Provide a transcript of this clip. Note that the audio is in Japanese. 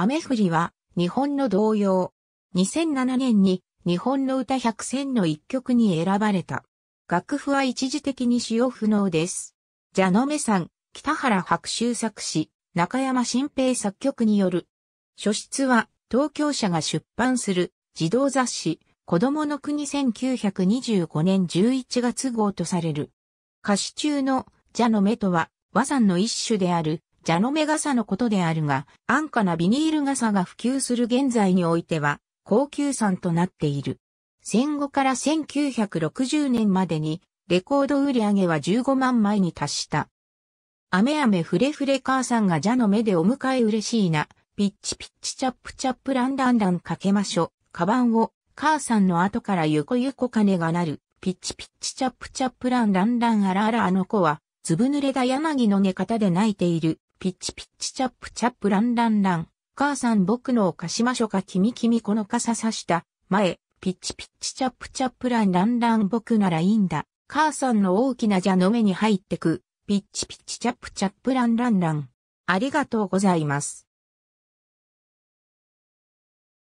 雨降りは日本の童謡。2007年に日本の歌100選の一曲に選ばれた。楽譜は一時的に使用不能です。ジャノメさん、北原白秋作詞、中山新平作曲による。書出は東京社が出版する児童雑誌、子供の国1925年11月号とされる。歌詞中のジャノメとは和山の一種であるジャノメ傘のことであるが、安価なビニール傘が普及する現在においては、高級産となっている。戦後から1960年までに、レコード売り上げは15万枚に達した。アメアメフレフレ母さんがジャの目でお迎え嬉しいな。ピッチピッチチャップチャップランランランかけましょ。カバンを母さんの後からゆこゆこ金が鳴る。ピッチピッチチャップチャップランランランあらあらあの子は、ずぶ濡れだ柳の寝方で泣いている。ピッチピッチチャップチャップランランラン。母さん僕のお貸しましょか君君この傘さした。前、ピッチピッチチャップチャップランランラン僕ならいいんだ。母さんの大きなじゃの目に入ってく。ピッチピッチチャップチャップランランラン。ありがとうございます。